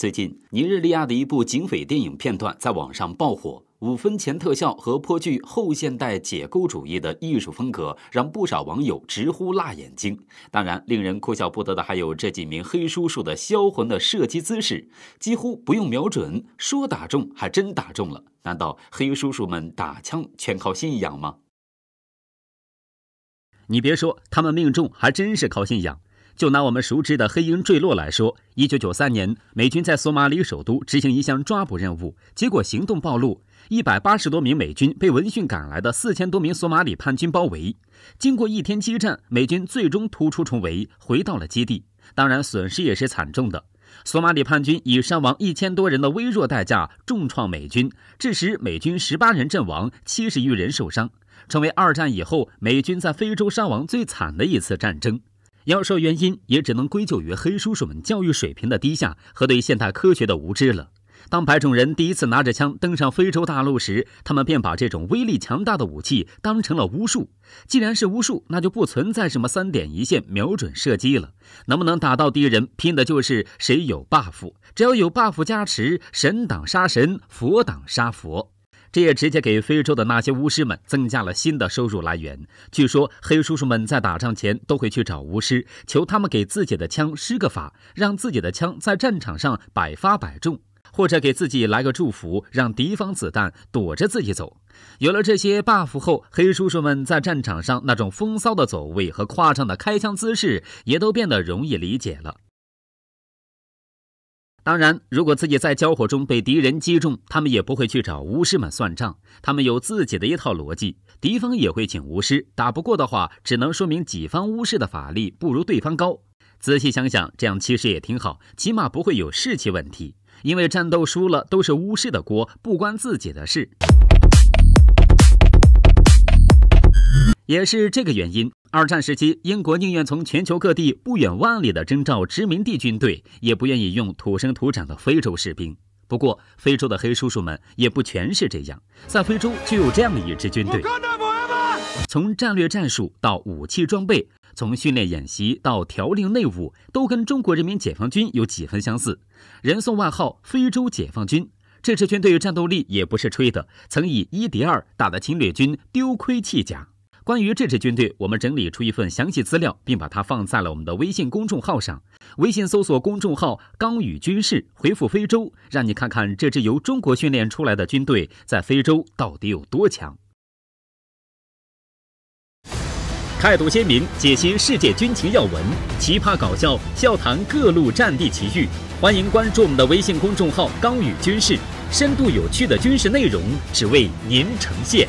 最近，尼日利亚的一部警匪电影片段在网上爆火，五分钱特效和颇具后现代解构主义的艺术风格，让不少网友直呼辣眼睛。当然，令人哭笑不得的还有这几名黑叔叔的销魂的射击姿势，几乎不用瞄准，说打中还真打中了。难道黑叔叔们打枪全靠信仰吗？你别说，他们命中还真是靠信仰。就拿我们熟知的黑鹰坠落来说，一九九三年，美军在索马里首都执行一项抓捕任务，结果行动暴露，一百八十多名美军被闻讯赶来的四千多名索马里叛军包围。经过一天激战，美军最终突出重围，回到了基地。当然，损失也是惨重的。索马里叛军以伤亡一千多人的微弱代价重创美军，致使美军十八人阵亡，七十余人受伤，成为二战以后美军在非洲伤亡最惨的一次战争。要说原因，也只能归咎于黑叔叔们教育水平的低下和对现代科学的无知了。当白种人第一次拿着枪登上非洲大陆时，他们便把这种威力强大的武器当成了巫术。既然是巫术，那就不存在什么三点一线瞄准射击了。能不能打到敌人，拼的就是谁有 buff。只要有 buff 加持，神挡杀神，佛挡杀佛。这也直接给非洲的那些巫师们增加了新的收入来源。据说黑叔叔们在打仗前都会去找巫师，求他们给自己的枪施个法，让自己的枪在战场上百发百中，或者给自己来个祝福，让敌方子弹躲着自己走。有了这些 buff 后，黑叔叔们在战场上那种风骚的走位和夸张的开枪姿势，也都变得容易理解了。当然，如果自己在交火中被敌人击中，他们也不会去找巫师们算账。他们有自己的一套逻辑。敌方也会请巫师，打不过的话，只能说明己方巫师的法力不如对方高。仔细想想，这样其实也挺好，起码不会有士气问题。因为战斗输了都是巫师的锅，不关自己的事。也是这个原因。二战时期，英国宁愿从全球各地不远万里的征召殖民地军队，也不愿意用土生土长的非洲士兵。不过，非洲的黑叔叔们也不全是这样。在非洲就有这样的一支军队，从战略战术到武器装备，从训练演习到条令内务，都跟中国人民解放军有几分相似，人送外号“非洲解放军”。这支军队战斗力也不是吹的，曾以一敌二，打得侵略军丢盔弃甲。关于这支军队，我们整理出一份详细资料，并把它放在了我们的微信公众号上。微信搜索公众号“刚宇军事”，回复“非洲”，让你看看这支由中国训练出来的军队在非洲到底有多强。态度鲜明，解析世界军情要闻，奇葩搞笑，笑谈各路战地奇遇。欢迎关注我们的微信公众号“刚宇军事”，深度有趣的军事内容，只为您呈现。